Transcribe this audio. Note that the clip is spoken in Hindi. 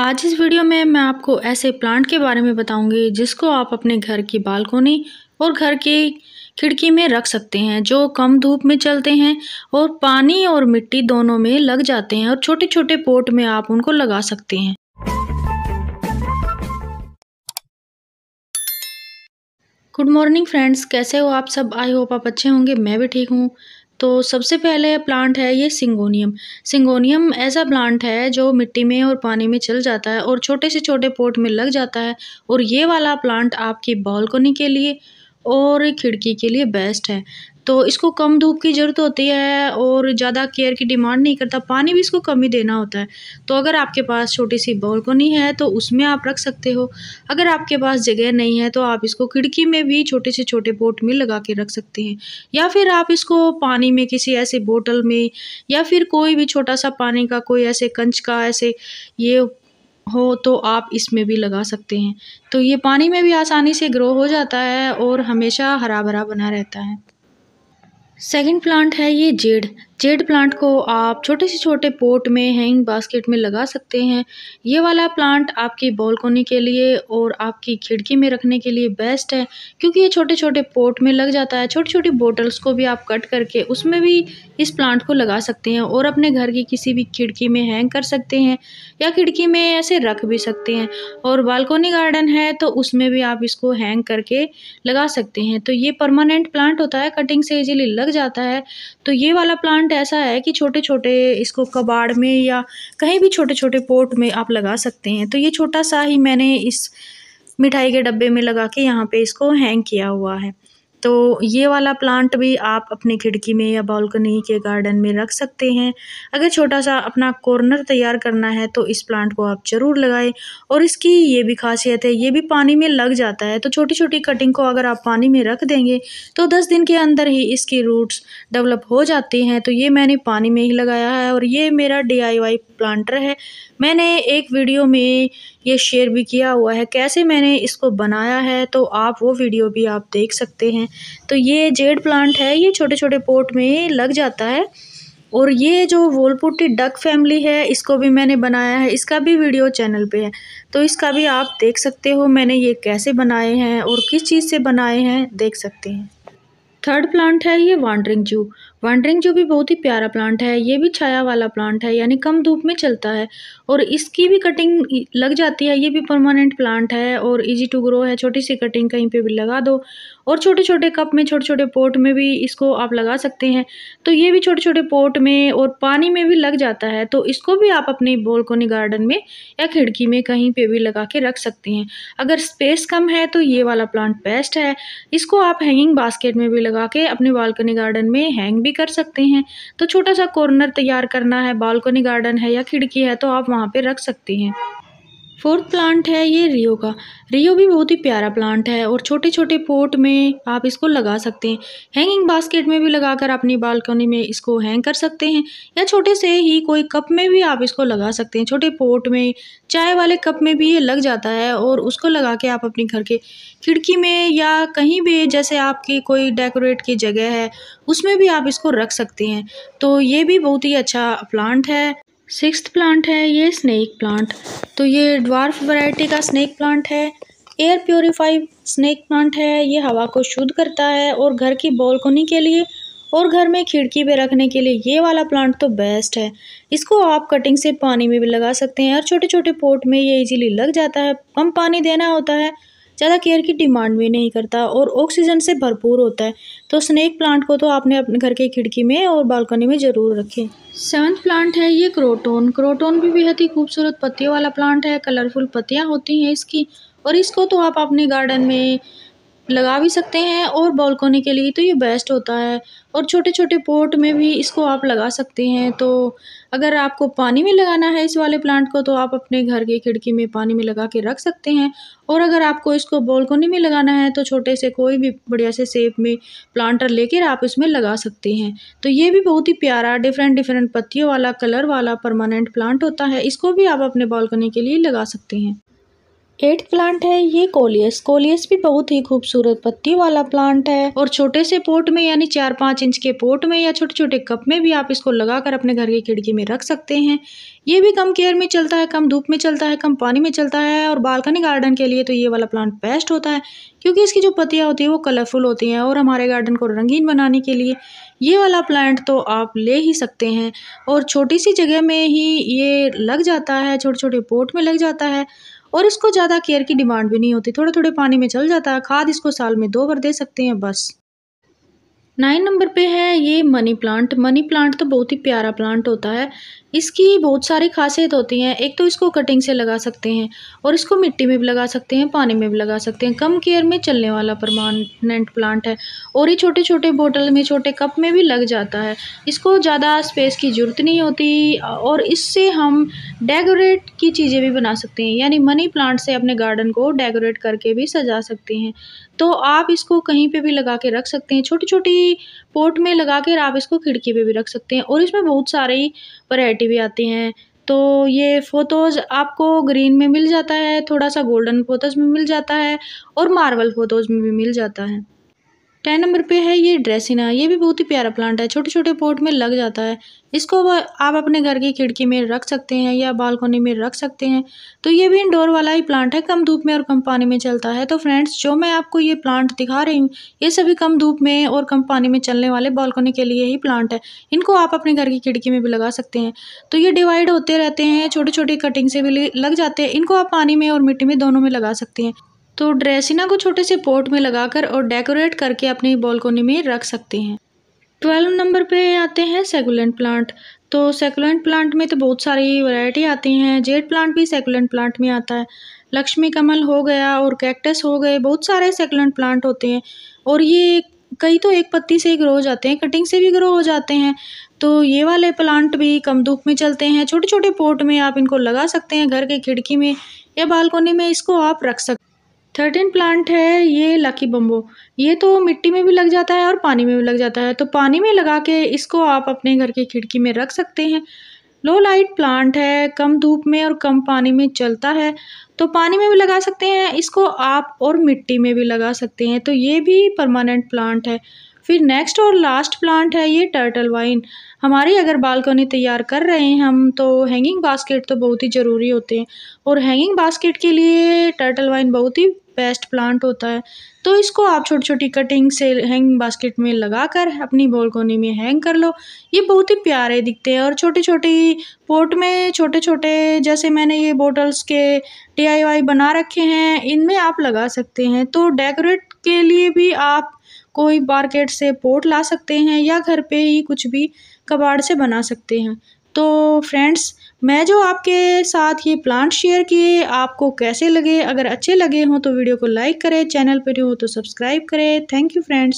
आज इस वीडियो में मैं आपको ऐसे प्लांट के बारे में बताऊंगी जिसको आप अपने घर की बालकोनी और घर के खिड़की में रख सकते हैं जो कम धूप में चलते हैं और पानी और मिट्टी दोनों में लग जाते हैं और छोटे छोटे पोट में आप उनको लगा सकते हैं गुड मॉर्निंग फ्रेंड्स कैसे हो आप सब आई होप आप अच्छे होंगे मैं भी ठीक हूँ तो सबसे पहले प्लांट है ये सिंगोनियम सिंगोनियम ऐसा प्लांट है जो मिट्टी में और पानी में चल जाता है और छोटे से छोटे पोट में लग जाता है और ये वाला प्लांट आपकी बॉलकोनी के लिए और खिड़की के लिए बेस्ट है तो इसको कम धूप की ज़रूरत होती है और ज़्यादा केयर की डिमांड नहीं करता पानी भी इसको कम ही देना होता है तो अगर आपके पास छोटी सी बॉलकोनी है तो उसमें आप रख सकते हो अगर आपके पास जगह नहीं है तो आप इसको खिड़की में भी छोटे से छोटे बोट में लगा के रख सकते हैं या फिर आप इसको पानी में किसी ऐसे बोटल में या फिर कोई भी छोटा सा पानी का कोई ऐसे कंच का ऐसे ये हो तो आप इसमें भी लगा सकते हैं तो ये पानी में भी आसानी से ग्रो हो जाता है और हमेशा हरा भरा बना रहता है सेकंड प्लांट है ये जेड जेड प्लांट को आप छोटे से छोटे पोट में हैंग बास्केट में लगा सकते हैं ये वाला प्लांट आपकी बालकोनी के लिए और आपकी खिड़की में रखने के लिए बेस्ट है क्योंकि ये छोटे छोटे पोट में लग जाता है छोटी छोटी बोटल्स को भी आप कट करके उसमें भी इस प्लांट को लगा सकते हैं और अपने घर की किसी भी खिड़की में हैंग कर सकते हैं या खिड़की में ऐसे रख भी सकते हैं और बालकोनी गार्डन है तो उसमें भी आप इसको हैंग करके लगा सकते हैं तो ये परमानेंट प्लांट होता है कटिंग से इजीली लग जाता है तो ये वाला प्लांट प्लांट ऐसा है कि छोटे छोटे इसको कबाड़ में या कहीं भी छोटे छोटे पोट में आप लगा सकते हैं तो ये छोटा सा ही मैंने इस मिठाई के डब्बे में लगा के यहाँ पे इसको हैंग किया हुआ है तो ये वाला प्लांट भी आप अपनी खिड़की में या बालकनी के गार्डन में रख सकते हैं अगर छोटा सा अपना कॉर्नर तैयार करना है तो इस प्लांट को आप ज़रूर लगाएं और इसकी ये भी खासियत है ये भी पानी में लग जाता है तो छोटी छोटी कटिंग को अगर आप पानी में रख देंगे तो दस दिन के अंदर ही इसकी रूट्स डेवलप हो जाती हैं तो ये मैंने पानी में ही लगाया है और ये मेरा डी प्लांटर है मैंने एक वीडियो में ये शेयर भी किया हुआ है कैसे मैंने इसको बनाया है तो आप वो वीडियो भी आप देख सकते हैं तो ये जेड प्लांट है ये छोटे छोटे पोर्ट में लग जाता है और ये जो वोलपुटी डक फैमिली है इसको भी मैंने बनाया है इसका भी वीडियो चैनल पे है तो इसका भी आप देख सकते हो मैंने ये कैसे बनाए हैं और किस चीज़ से बनाए हैं देख सकते हैं थर्ड प्लांट है ये वांडरिंग जू वनड्रिंग जो भी बहुत ही प्यारा प्लांट है ये भी छाया वाला प्लांट है यानी कम धूप में चलता है और इसकी भी कटिंग लग जाती है ये भी परमानेंट प्लांट है और इजी टू ग्रो है छोटी सी कटिंग कहीं पे भी लगा दो और छोटे छोटे कप में छोटे छोटे पोट में भी इसको आप लगा सकते हैं तो ये भी छोटे छोटे पोट में और पानी में भी लग जाता है तो इसको भी आप अपने बोलकोनी गार्डन में या खिड़की में कहीं पर भी लगा के रख सकते हैं अगर स्पेस कम है तो ये वाला प्लांट बेस्ट है इसको आप हैंगिंग बास्केट में भी लगा के अपने बालकनी गार्डन में हैंग भी भी कर सकते हैं तो छोटा सा कॉर्नर तैयार करना है बालकनी गार्डन है या खिड़की है तो आप वहाँ पर रख सकते हैं फोर्थ प्लांट है ये रियो का रियो भी बहुत ही प्यारा प्लांट है और छोटे छोटे पोर्ट में आप इसको लगा सकते हैं हैंगिंग बास्केट में भी लगाकर अपनी बालकनी में इसको हैंग कर सकते हैं या छोटे से ही कोई कप में भी आप इसको लगा सकते हैं छोटे पोट में चाय वाले कप में भी ये लग जाता है और उसको लगा के आप अपने घर के खिड़की में या कहीं भी जैसे आपकी कोई डेकोरेट की जगह है उसमें भी आप इसको रख सकते हैं तो ये भी बहुत ही अच्छा प्लांट है सिक्स प्लांट है ये स्नैक प्लांट तो ये ड्वार्फ वैरायटी का स्नैक प्लांट है एयर प्योरीफाई स्नैक प्लांट है ये हवा को शुद्ध करता है और घर की बॉलकोनी के लिए और घर में खिड़की पे रखने के लिए ये वाला प्लांट तो बेस्ट है इसको आप कटिंग से पानी में भी लगा सकते हैं और छोटे छोटे पोट में ये इजीली लग जाता है कम पानी देना होता है ज़्यादा केयर की डिमांड भी नहीं करता और ऑक्सीजन से भरपूर होता है तो स्नैक प्लांट को तो आपने अपने घर के खिड़की में और बालकनी में ज़रूर रखें सेवन्थ प्लांट है ये क्रोटोन क्रोटोन भी बेहद ही खूबसूरत पत्तियों वाला प्लांट है कलरफुल पत्तियाँ होती हैं इसकी और इसको तो आप अपने गार्डन में लगा भी सकते हैं और बालकोनी के लिए तो ये बेस्ट होता है और छोटे छोटे पोट में भी इसको आप लगा सकते हैं तो अगर आपको पानी में लगाना है इस वाले प्लांट को तो आप अपने घर की खिड़की में पानी में लगा के रख सकते हैं और अगर आपको इसको बालकोनी में लगाना है तो छोटे से कोई भी बढ़िया से सेप में प्लांटर लेकर आप इसमें लगा सकते हैं तो ये भी बहुत ही प्यारा डिफरेंट डिफरेंट पत्तियों वाला कलर वाला परमानेंट प्लांट होता है इसको भी आप अपने बालकोनी के लिए लगा सकते हैं एट प्लांट है ये कोलियस कोलियस भी बहुत ही खूबसूरत पत्ती वाला प्लांट है और छोटे से पोट में यानी चार पाँच इंच के पोट में या छोटे छोटे कप में भी आप इसको लगाकर अपने घर की खिड़की में रख सकते हैं ये भी कम केयर में चलता है कम धूप में चलता है कम पानी में चलता है और बालकनी गार्डन के लिए तो ये वाला प्लांट बेस्ट होता है क्योंकि इसकी जो पत्तियाँ होती हैं वो कलरफुल होती हैं और हमारे गार्डन को रंगीन बनाने के लिए ये वाला प्लांट तो आप ले ही सकते हैं और छोटी सी जगह में ही ये लग जाता है छोटे छोटे पोट में लग जाता है और इसको ज़्यादा केयर की डिमांड भी नहीं होती थोड़े थोड़े पानी में चल जाता है खाद इसको साल में दो बार दे सकते हैं बस नाइन नंबर पे है ये मनी प्लांट मनी प्लांट तो बहुत ही प्यारा प्लांट होता है इसकी बहुत सारी खासियत होती हैं एक तो इसको कटिंग से लगा सकते हैं और इसको मिट्टी में भी लगा सकते हैं पानी में भी लगा सकते हैं कम केयर में चलने वाला परमानेंट प्लांट है और ये छोटे छोटे बोतल में छोटे कप में भी लग जाता है इसको ज़्यादा स्पेस की ज़रूरत नहीं होती और इससे हम डेकोरेट की चीज़ें भी बना सकते हैं यानी मनी प्लांट से अपने गार्डन को डेकोरेट करके भी सजा सकते हैं तो आप इसको कहीं पे भी लगा के रख सकते हैं छोटी छोटी पोट में लगा कर आप इसको खिड़की पे भी रख सकते हैं और इसमें बहुत सारे वैरायटी भी आती हैं तो ये फ़ोटोज़ आपको ग्रीन में मिल जाता है थोड़ा सा गोल्डन फ़ोटोज़ में मिल जाता है और मार्बल फ़ोटोज़ में भी मिल जाता है टेन नंबर पे है ये ड्रेसिना ये भी बहुत ही प्यारा प्लांट है छोटे छोटे पॉट में लग जाता है इसको आप अपने घर की खिड़की में रख सकते हैं या बालकोनी में रख सकते हैं तो ये भी इंडोर वाला ही प्लांट है कम धूप में और कम पानी में चलता है तो फ्रेंड्स जो मैं आपको ये प्लांट दिखा रही हूँ ये सभी कम धूप में और कम पानी में चलने वाले बालकोनी के लिए ही प्लांट है इनको आप अपने घर की खिड़की में भी लगा सकते हैं तो ये डिवाइड होते रहते हैं छोटे छोटे कटिंग से भी लग जाते हैं इनको आप पानी में और मिट्टी में दोनों में लगा सकते हैं तो ड्रेसिना को छोटे से पोर्ट में लगाकर और डेकोरेट करके अपनी बॉलकोनी में रख सकते हैं ट्वेल्व नंबर पे आते हैं सेकुलेंट प्लांट तो सेकुलेंट प्लांट में तो बहुत सारी वैरायटी आती हैं जेड प्लांट भी सेकुलेंट प्लांट में आता है लक्ष्मी कमल हो गया और कैक्टस हो गए बहुत सारे सेकुलेंट प्लांट होते हैं और ये कई तो एक पत्ती से ही ग्रो हो जाते हैं कटिंग से भी ग्रो हो जाते हैं तो ये वाले प्लांट भी कम धूप में चलते हैं छोटे छोटे पोर्ट में आप इनको लगा सकते हैं घर के खिड़की में या बालकोनी में इसको आप रख सकते थर्टीन प्लांट है ये लकी बम्बो ये तो मिट्टी में भी लग जाता है और पानी में भी लग जाता है तो पानी में लगा के इसको आप अपने घर की खिड़की में रख सकते हैं लो लाइट प्लांट है कम धूप में और कम पानी में चलता है तो पानी में भी लगा सकते हैं इसको आप और मिट्टी में भी लगा सकते हैं तो ये भी परमानेंट प्लांट है फिर नेक्स्ट और लास्ट प्लांट है ये टर्टल वाइन हमारी अगर बालकनी तैयार कर रहे हैं हम तो हैंगिंग बास्केट तो बहुत ही ज़रूरी होते हैं और हैंगिंग बास्केट के लिए टर्टल वाइन बहुत ही पेस्ट प्लांट होता है तो इसको आप छोटी छोटी कटिंग से हैंग बास्केट में लगा कर अपनी बॉलकोनी में हैंग कर लो ये बहुत ही प्यारे दिखते हैं और छोटी छोटी पोट में छोटे छोटे जैसे मैंने ये बोटल्स के डी बना रखे हैं इनमें आप लगा सकते हैं तो डेकोरेट के लिए भी आप कोई मार्केट से पोट ला सकते हैं या घर पे ही कुछ भी कबाड़ से बना सकते हैं तो फ्रेंड्स मैं जो आपके साथ ये प्लांट शेयर किए आपको कैसे लगे अगर अच्छे लगे हों तो वीडियो को लाइक करें चैनल पर हो तो सब्सक्राइब करें थैंक यू फ्रेंड्स